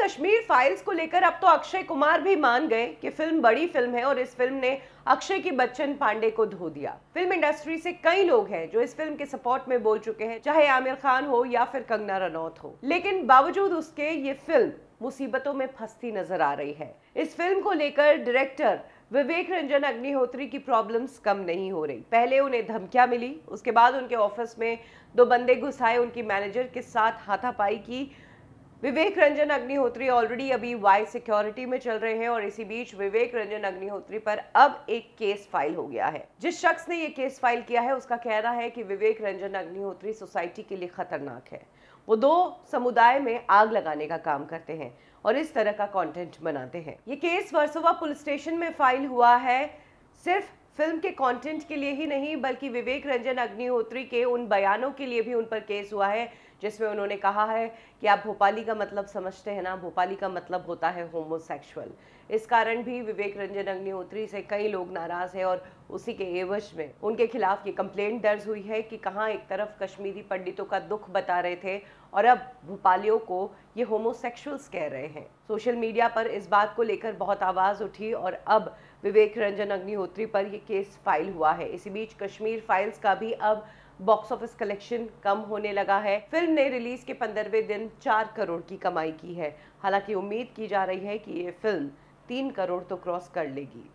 Kashmir files को लेकर अब तो अक्षय कुमार भी मान गए कि फिल्म बड़ी फिल्म है और इस फिल्म ने अक्षय की बच्चन पांडे को धो दिया फिल्म इंडस्ट्री से कई लोग हैं जो इस फिल्म के सपोर्ट में बोल चुके हैं चाहे आमिर खान हो या फिर कंगना रनौत हो लेकिन बावजूद उसके ये फिल्म मुसीबतों में फंसती नजर आ रही है इस फिल्म को लेकर डायरेक्टर विवेक रंजन अग्निहोत्री की प्रॉब्लम्स कम नहीं हो रही पहले उन्हें धमकियां मिली उसके बाद उनके ऑफिस में दो बंदे घुसाए उनकी मैनेजर के साथ हाथापाई की विवेक रंजन अग्निहोत्री ऑलरेडी अभी वाई सिक्योरिटी में चल रहे हैं और इसी बीच विवेक रंजन अग्निहोत्री पर अब एक केस फाइल हो गया है जिस शख्स ने ये केस फाइल किया है उसका कहना है कि विवेक रंजन अग्निहोत्री सोसाइटी के लिए खतरनाक है वो दो समुदाय में आग लगाने का काम करते हैं और इस तरह का कॉन्टेंट बनाते हैं ये केस वर्सोवा पुलिस स्टेशन में फाइल हुआ है सिर्फ फिल्म के कंटेंट के लिए ही नहीं बल्कि विवेक रंजन अग्निहोत्री के उन बयानों के लिए भी उन पर केस हुआ है जिसमें उन्होंने कहा है कि आप भोपाली का मतलब समझते हैं ना भोपाली का मतलब होता है होमोसेक्सुअल इस कारण भी विवेक रंजन अग्निहोत्री से कई लोग नाराज़ हैं और उसी के एवज में उनके खिलाफ ये कंप्लेंट दर्ज हुई है कि कहाँ एक तरफ कश्मीरी पंडितों का दुख बता रहे थे और अब भोपालियों को ये होमोसेक्सुअल्स कह रहे हैं सोशल मीडिया पर इस बात को लेकर बहुत आवाज़ उठी और अब विवेक रंजन अग्निहोत्री पर यह केस फाइल हुआ है इसी बीच कश्मीर फाइल्स का भी अब बॉक्स ऑफिस कलेक्शन कम होने लगा है फिल्म ने रिलीज के पंद्रहवें दिन चार करोड़ की कमाई की है हालांकि उम्मीद की जा रही है कि ये फिल्म तीन करोड़ तो क्रॉस कर लेगी